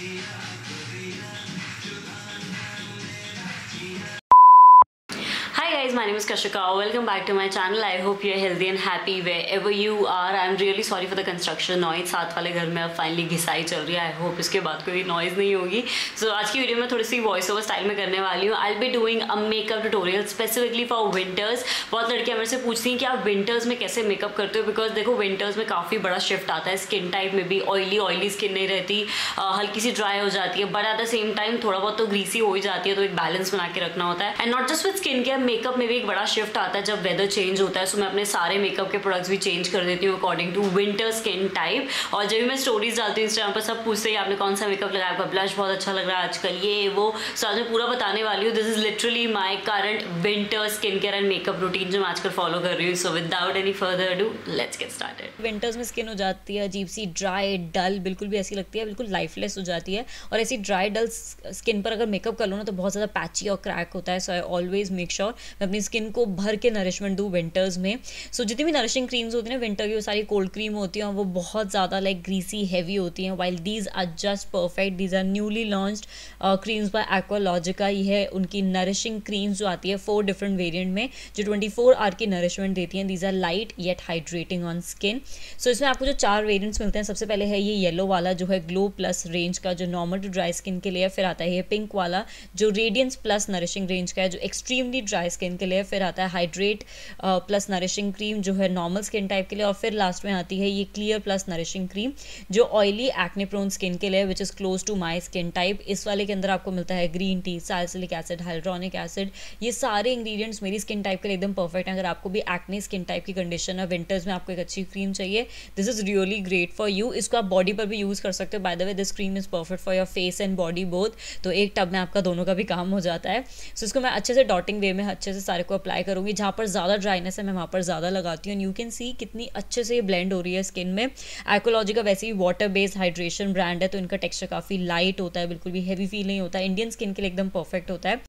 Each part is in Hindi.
Gira, gira. my name is Kashika. Welcome back to my channel. I hope you're healthy and happy wherever you are. I'm really sorry for the construction noise. साथ वाले घर में अब फाइनली घिसाई चल रही है आई होप इसके बाद कोई नॉइज़ नहीं होगी सो so, आज की वीडियो में थोड़ी सी वॉइस ओवर स्टाइल में करने वाली हूँ I be doing a makeup tutorial specifically for winters बहुत लड़कियाँ मेरे से पूछती हैं कि आप विंटर्स में कैसे मेकअप करते हो बिकॉज देखो विंटर्स में काफ़ी बड़ा शिफ्ट आता है स्किन टाइप में भी ऑयली ऑयली स्किन नहीं रहती हल्की सी ड्राई हो जाती है but at the same time थोड़ा बहुत तो ग्रीसी हो ही जाती है तो एक बैलेंस बना के रखना होता है and not just with skin care makeup में भी एक बड़ा शिफ्ट आता है जब वेदर चेंज होता है सो मैं अपने सारे मेकअप के प्रोडक्ट्स भी चेंज कर देती हूँ according to winter skin type और जब भी मैं स्टोरीज डालती हूँ इंस्टाग्राम पर सब पूछते हैं आपने कौन सा मेकअप लगाया आपका ब्लश बहुत अच्छा लग रहा है आजकल ये वो सो आज मैं पूरा बताने वाली हूँ this is literally my current winter skin care and makeup routine जो मैं आजकल फॉलो कर रही हूँ so without any further do let's get start winters में स्किन हो जाती है अजीब सी ड्राई डल बिल्कुल भी ऐसी लगती है बिल्कुल लाइफलेस हो जाती है और ऐसी ड्राई डल स्किन पर अगर मेकअप कर लो ना तो बहुत ज़्यादा पैची और क्रैक होता है so I always make sure मैं अपनी अपनी स्किन को भर के नरिशमेंट दूँ विंटर्स में सो so, जितनी भी नरिशिंग क्रीम्स होती हैं विंटर की वो सारी कोल्ड क्रीम होती हैं वो बहुत ज़्यादा लाइक ग्रीसी हैवी होती हैं while these are just perfect these are newly launched creams by Aqualogica ये है उनकी नरिशिंग क्रीम्स जो आती है फोर डिफरेंट वेरियंट में जो ट्वेंटी फोर आर की नरिशमेंट देती हैं these are light yet hydrating on skin so इसमें आपको जो चार वेरियंट्स मिलते हैं सबसे पहले है ये येलो वाला जो है ग्लो प्लस रेंज का जो नॉर्मल टू ड्राई स्किन के लिए फिर आता है ये पिंक वाला जो रेडियंस प्लस नरिशिंग रेंज का है जो एक्सट्रीमली ड्राई स्किन के लिए फिर आता है हाइड्रेट प्लस नरिशिंग क्रीम जो है नॉर्मल स्किन टाइप के लिए और फिर लास्ट में आती है ये क्लियर प्लस नरिशिंग क्रीम जो ऑयली एक्ने प्रोन स्किन के लिए which is close to my skin type इस वाले के अंदर आपको मिलता है green tea salicylic acid hyaluronic acid ये सारे इंग्रीडियंट्स मेरी स्किन टाइप के लिए एकदम परफेक्ट हैं अगर आपको भी एक्ने स्किन टाइप की कंडीशन है विंटर्स में आपको एक अच्छी क्रीम चाहिए this is really great for you इसको आप बॉडी पर भी यूज़ कर सकते हो by the way this cream is perfect for your face and body both तो एक टब में आपका दोनों का भी काम हो जाता है सो so, इसको मैं अच्छे से डॉटिंग वे में अच्छे से सारे को अप्लाई करूँगी जहाँ पर ज़्यादा ड्राइनेस है मैं वहाँ पर ज़्यादा लगाती हूँ यू कैन सी कितनी अच्छे से ये ब्लेंड हो रही है स्किन में आइकोलॉजी का वैसे ही वाटर बेस्ड हाइड्रेशन ब्रांड है तो इनका टेक्स्चर काफ़ी लाइट होता है बिल्कुल भी हैवी फील नहीं होता है इंडियन स्किन के लिए एकदम परफेक्ट होता है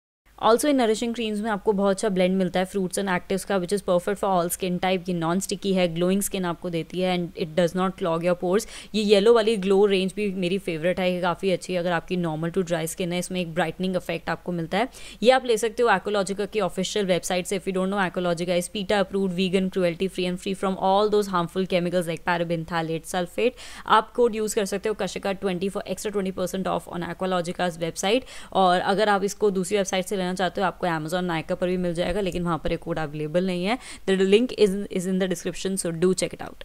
ऑल्सो इन नरिशिंग क्रीम्स में आपको बहुत अच्छा ब्लेंड मिलता है फ्रूट्स एंड एक्टिव्स का which is perfect for all skin type ये नॉन स्टिकी है ग्लोइंग स्किन आपको देती है and it does not clog your pores ये येलो वाली ग्लो रेंज भी मेरी फेवरेट है ये काफ़ी अच्छी है अगर आपकी नॉर्मल टू ड्राई स्किन है इसमें एक ब्राइटनिंग इफेक्ट आपको मिलता है ये आप ले सकते हो एकोलॉजिका की ऑफिशियल वेबसाइट से if you don't know Aqualogica is PETA approve vegan cruelty free and free from all those harmful chemicals like paraben sulphate आप कोड यूज़ कर सकते हो Kashika twenty for extra twenty percent off on Aqualogica's website और अगर आप इसको दूसरी वेबसाइट से लेना लेना चाहते हो आपको अमेजोन नायका पर भी मिल जाएगा लेकिन वहाँ पर एक कोड अवेलेबल नहीं है the link is is in the description so do check it out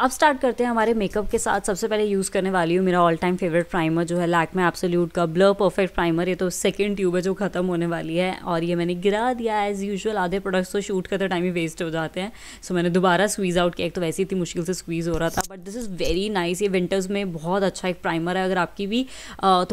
अब स्टार्ट करते हैं हमारे मेकअप के साथ सबसे पहले यूज़ करने वाली हूँ मेरा ऑल टाइम फेवरेट प्राइमर जो है लैक में एब्सोल्यूट का ब्लर परफेक्ट प्राइमर ये तो सेकंड ट्यूब है जो ख़त्म होने वाली है और ये मैंने गिरा दिया एज़ यूजुअल आधे प्रोडक्ट्स तो शूट करते टाइम ही वेस्ट हो जाते हैं सो मैंने दोबारा स्क्वीज़ आउट किया एक तो वैसे इतनी मुश्किल से स्क्वीज़ हो रहा था but this is very nice ये विंटर्स में बहुत अच्छा एक प्राइमर है अगर आपकी भी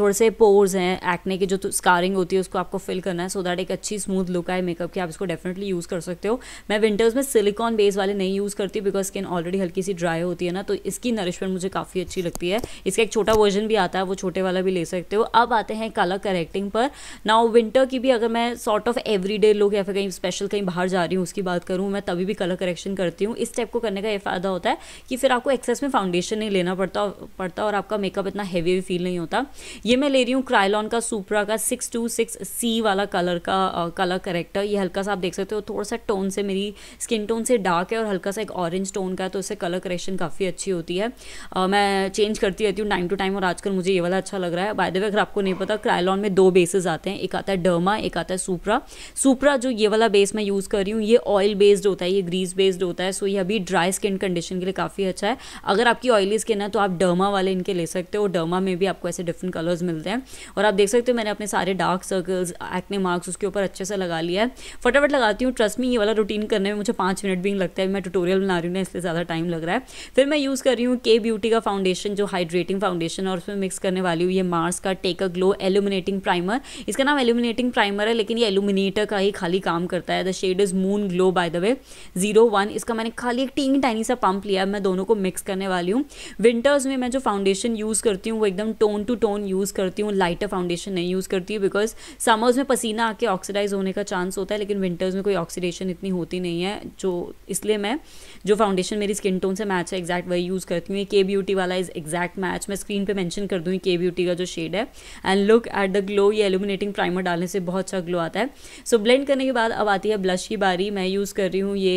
थोड़े से पोर्स हैं एक्ने की जो स्कारिंग तो होती है उसको आपको फिल करना है सो दैट एक अच्छी स्मूथ लुक आए मेकअप की आप इसको डेफिनेटली यूज़ कर सकते हो मैं विंटर्स में सिलिकॉन बेस वाले नहीं यूज़ करती बिकॉज स्किन ऑलरेडी हल्की सी ड्राई चाय होती है ना तो इसकी नरिशमेंट मुझे काफ़ी अच्छी लगती है इसका एक छोटा वर्जन भी आता है वो छोटे वाला भी ले सकते हो अब आते हैं कलर करेक्टिंग पर ना विंटर की भी अगर मैं सॉर्ट ऑफ एवरीडे लोग या फिर कहीं स्पेशल कहीं बाहर जा रही हूँ उसकी बात करूँ मैं तभी भी कलर करेक्शन करती हूँ इस टाइप को करने का ये फ़ायदा होता है कि फिर आपको एक्सेस में फाउंडेशन नहीं लेना पड़ता पड़ता और आपका मेकअप इतना हैवी भी फील नहीं होता ये मैं ले रही हूँ क्राइलॉन का सुप्रा का सिक्स टू सिक्स सी वाला कलर का कलर करेक्टर ये हल्का सा आप देख सकते हो थोड़ा सा टोन से मेरी स्किन टोन से डार्क है और हल्का सा एक ऑरेंज टोन का है तो इससे कलर करेक्शन कलेक्शन काफ़ी अच्छी होती है uh, मैं चेंज करती रहती हूँ टाइम टू टाइम और आजकल मुझे ये वाला अच्छा लग रहा है बाय द वे अगर आपको नहीं पता क्रायलॉन में दो बेसेस आते हैं एक आता है डर्मा एक आता है सुप्रा सुप्रा जो ये वाला बेस मैं यूज़ कर रही हूँ ये ऑयल बेस्ड होता है ये ग्रीस बेस्ड होता है सो ये अभी ड्राई स्किन कंडीशन के लिए काफ़ी अच्छा है अगर आपकी ऑयली स्किन है तो आप डर्मा वाले इनके ले सकते हो डर्मा में भी आपको ऐसे डिफरेंट कलर्स मिलते हैं और आप देख सकते हो मैंने अपने सारे डार्क सर्कल्स एक्ने मार्क्स उसके ऊपर अच्छे से लगा लिया है फटाफट लगाती हूँ ट्रस्ट में ये वाला रूटीन करने में मुझे पाँच मिनट भी लगता है मैं ट्यूटोरियल बना रही हूँ इसलिए ज़्यादा टाइम लग रहा है फिर मैं यूज़ कर रही हूँ के ब्यूटी का फाउंडेशन जो हाइड्रेटिंग फाउंडेशन और उसमें मिक्स करने वाली हूँ ये मार्स का take a glow illuminating primer इसका नाम एलुमिनेटिंग प्राइमर है लेकिन ये एलुमिनेटर का ही खाली काम करता है the shade is moon glow by the way zero one इसका मैंने खाली एक टीन टाइनी सा पंप लिया मैं दोनों को मिक्स करने वाली हूँ विंटर्स में मैं जो फाउंडेशन यूज़ करती हूँ वो एकदम टोन टू टोन यूज़ करती हूँ लाइटर फाउंडेशन नहीं यूज़ करती हूँ बिकॉज समर्स में पसीना आके ऑक्सीडाइज होने का चांस होता है लेकिन विंटर्स में कोई ऑक्सीडेशन इतनी होती नहीं है जो इसलिए मैं जो फाउंडेशन मेरी स्किन टोन से मैं मैच है एग्जैक्ट वही यूज़ करती हूँ के ब्यूटी वाला इज़ एक्जैक्ट मैच मैं स्क्रीन पे मेंशन कर दूँगी के ब्यूटी का जो शेड है and look at the glow ये एलुमिनेटिंग प्राइमर डालने से बहुत अच्छा ग्लो आता है सो so, ब्लेंड करने के बाद अब आती है ब्लश की बारी मैं यूज़ कर रही हूँ ये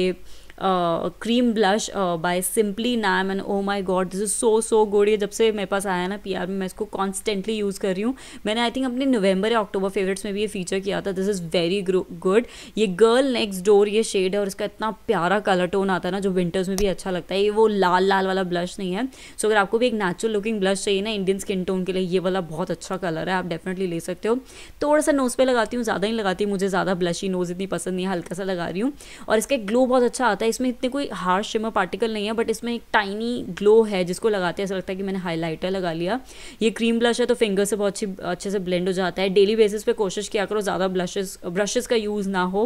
cream blush by uh, by and oh my god this is so so so ये जब से मेरे पास आया ना पी आर में मैं इसको कॉन्स्टेंटली यूज़ कर रही हूँ मैंने आई थिंक अपने नवंबर या अक्टूबर फेवरेट्स में भी ये फीचर किया था दिस इज़ वेरी गुड ये गर्ल नेक्स्ट डोर ये शेड है और इसका इतना प्यारा कलर टोन आता है ना जो विंटर्स में भी अच्छा लगता है ये वो लाल लाल वाला ब्लश नहीं है सो so, अगर आपको भी एक नेचुरल लुकिंग ब्लश चाहिए ना इंडियन स्किन टोन के लिए ये वाला बहुत अच्छा कलर है आप डेफिनेटली ले सकते हो थोड़ा सा नोज़ पे लगाती हूँ ज़्यादा नहीं लगाती मुझे ज़्यादा ब्लशी नोज़ इतनी पसंद नहीं है हल्का सा लगा रही हूँ और इसका ग्लो बहुत अच्छा आता है है इसमें इतने कोई हार्ड शिमर पार्टिकल नहीं है बट इसमें एक टाइनी ग्लो है जिसको लगाते हैं ऐसा लगता है कि मैंने हाईलाइटर लगा लिया ये क्रीम ब्लश है तो फिंगर से बहुत अच्छी अच्छे से ब्लेंड हो जाता है डेली बेसिस पे कोशिश किया करो ज़्यादा ब्लशेस ब्रशेस का यूज़ ना हो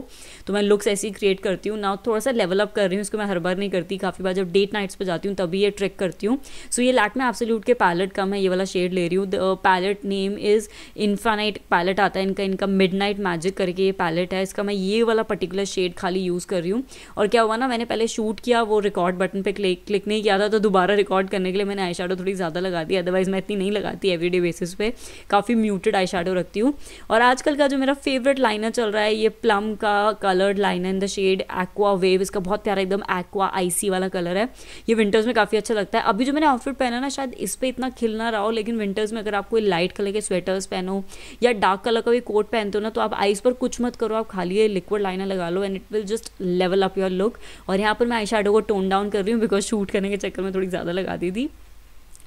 तो मैं लुक्स ऐसी क्रिएट करती हूँ ना थोड़ा सा लेवल अप कर रही हूँ इसको मैं हर बार नहीं करती काफ़ी बार जब डेट नाइट्स पर जाती हूँ तभी ये ट्रिक करती हूँ सो ये लैक में एब्सोल्यूट के पैलेट कम है ये वाला शेड ले रही हूँ palette name is infinite palette आता है इनका इनका मिड मैजिक करके ये पैलेट है इसका मैं ये वाला पर्टिकुलर शेड खाली यूज़ कर रही हूँ और क्या हुआ ना मैंने पहले शूट किया वो रिकॉर्ड बटन पे क्लिक क्लिक नहीं किया था तो दोबारा रिकॉर्ड करने के लिए मैंने आई थोड़ी ज़्यादा लगा दी अदरवाइज़ मैं इतनी नहीं लगाती एवरीडे बेसिस पे काफ़ी म्यूटेड आई रखती हूँ और आजकल का जो मेरा फेवरेट लाइनर चल रहा है ये प्लम का coloured liner in the shade aqua wave इसका बहुत प्यारा एकदम एक्वा आईसी वाला कलर है ये विंटर्स में काफ़ी अच्छा लगता है अभी जो मैंने आउटफिट पहना ना शायद इस पर इतना खिलना रहा हो लेकिन विंटर्स में अगर आप कोई लाइट कलर के स्वेटर्स पहनो या डार्क कलर का भी कोट पहनते हो ना तो आप आइस पर कुछ मत करो आप खाली लिक्विड लाइनर लगा लो and it will just level up your look और यहाँ पर मैं आई को टोन डाउन कर रही हूँ बिकॉज शूट करने के चक्कर में थोड़ी ज़्यादा लगा दी थी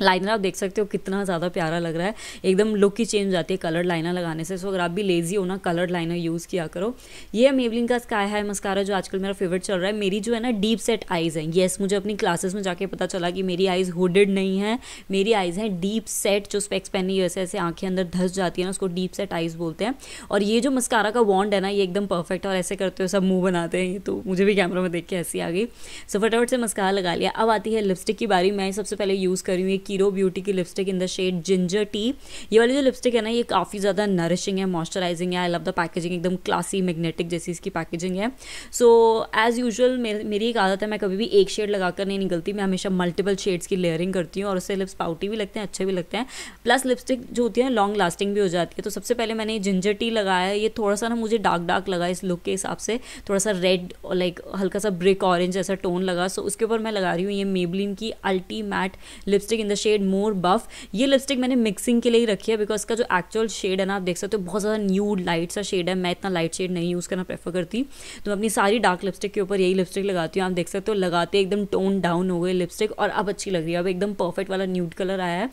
लाइनर आप देख सकते हो कितना ज़्यादा प्यारा लग रहा है एकदम लुक ही चेंज जाती है कलर लाइनर लगाने से सो अगर आप भी लेजी हो ना कलर लाइनर यूज़ किया करो ये है मेबलिन का स्काई हाई मस्कारा जो आजकल मेरा फेवरेट चल रहा है मेरी जो है ना डीप सेट आइज़ हैं येस मुझे अपनी क्लासेस में जाके पता चला कि मेरी आइज़ हुडेड नहीं है मेरी आइज़ हैं डीप सेट जो स्पेक्स पहनी वैसे ऐसे आँखें अंदर धस जाती है ना उसको डीप सेट आइज़ बोलते हैं और ये जो मस्कारा का वॉन्ड है ना ये एकदम परफेक्ट और ऐसे करते हुए सब मुँह बनाते हैं तो मुझे भी कैमरा में देख के ऐसी आ गई सो फटाफट से मस्कारा लगा लिया अब आती है लिपस्टिक की बारी मैं सबसे पहले यूज़ करी हूँ कीरो ब्यूटी की lipstick in the shade ginger tea ये वाली जो लिपस्टिक है ना ये काफ़ी ज़्यादा नरिशिंग है मॉइस्चराइजिंग है आई लव द पैकेजिंग एकदम क्लासी मैग्नेटिक जैसी इसकी पैकेजिंग है सो एज़ यूजल मेरी एक आदत है मैं कभी भी एक शेड लगाकर नहीं निकलती मैं हमेशा मल्टीपल शेड्स की लेयरिंग करती हूँ और उससे लिप्स पाउटी भी लगते हैं अच्छे भी लगते हैं प्लस लिपस्टिक जो होती है लॉन्ग लास्टिंग भी हो जाती है तो सबसे पहले मैंने जिंजर टी लगाया ये थोड़ा सा ना मुझे डार्क डार्क लगा इस लुक के हिसाब से थोड़ा सा रेड लाइक हल्का सा ब्रिक ऑरेंज जैसा टोन लगा सो उसके ऊपर मैं लगा रही हूँ ये मेबलिन की ultimatte lipstick in the shade more buff ये लिपस्टिक मैंने मिक्सिंग के लिए ही रखी है बिकॉज का जो एक्चुअल शेड है ना आप देख सकते हो बहुत ज़्यादा न्यूड लाइट सा शेड है मैं इतना लाइट शेड नहीं यूज़ करना प्रेफर करती तो मैं अपनी सारी डार्क लिपस्टिक के ऊपर यही लिपस्टिक लगाती हूँ आप देख सकते हो लगाते एकदम टोन डाउन हो गए लिपस्टिक और अब अच्छी लग रही है अब एकदम परफेक्ट वाला न्यूड कलर आया है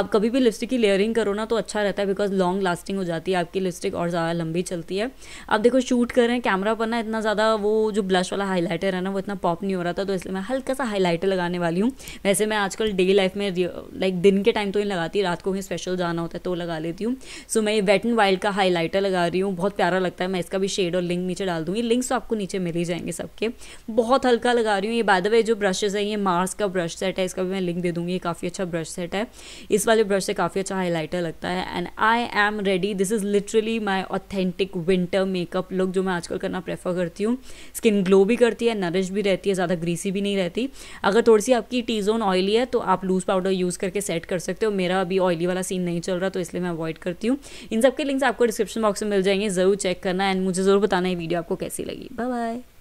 आप कभी भी लिपस्टिक की लेयरिंग करो ना तो अच्छा रहता है बिकॉज लॉन्ग लास्टिंग हो जाती है आपकी लिपस्टिक और ज़्यादा लंबी चलती है आप देखो शूट कर रहे हैं कैमरा पर ना इतना ज़्यादा वो जो ब्लश वाला हाईलाइटर है ना वो इतना पॉप नहीं हो रहा था तो इसलिए मैं हल्का सा हाईलाइटर लगाने वाली हूँ वैसे मैं आजकल डेली लाइफ में लाइक दिन के टाइम तो नहीं लगाती रात को कहीं स्पेशल जाना होता है तो लगा लेती हूँ सो so, मैं ये वेट एंड वाइल्ड का हाईलाइटर लगा रही हूँ बहुत प्यारा लगता है मैं इसका भी शेड और लिंक नीचे डाल दूँगी लिंक्स तो आपको नीचे मिल ही जाएंगे सबके बहुत हल्का लगा रही हूँ ये बाय द वे जो ब्रशेज़ है ये मार्स का ब्रश सेट है इसका भी मैं लिंक दे दूँगी ये काफ़ी अच्छा ब्रश सेट है इस वाले ब्रश से काफ़ी अच्छा हाईलाइटर लगता है and I am ready this is literally my authentic winter makeup look जो मैं आजकल करना प्रेफर करती हूँ स्किन ग्लो भी करती है नरिश भी रहती है ज़्यादा ग्रीसी भी नहीं रहती अगर थोड़ी सी आपकी टी जोन ऑयली है तो आप लूज़ पाउडर पाउडर यूज़ करके सेट कर सकते हो मेरा अभी ऑयली वाला सीन नहीं चल रहा तो इसलिए मैं अवॉइड करती हूँ इन सब के लिंक्स आपको डिस्क्रिप्शन बॉक्स में मिल जाएंगे ज़रूर चेक करना एंड मुझे ज़रूर बताना ये वीडियो आपको कैसी लगी बाय बाय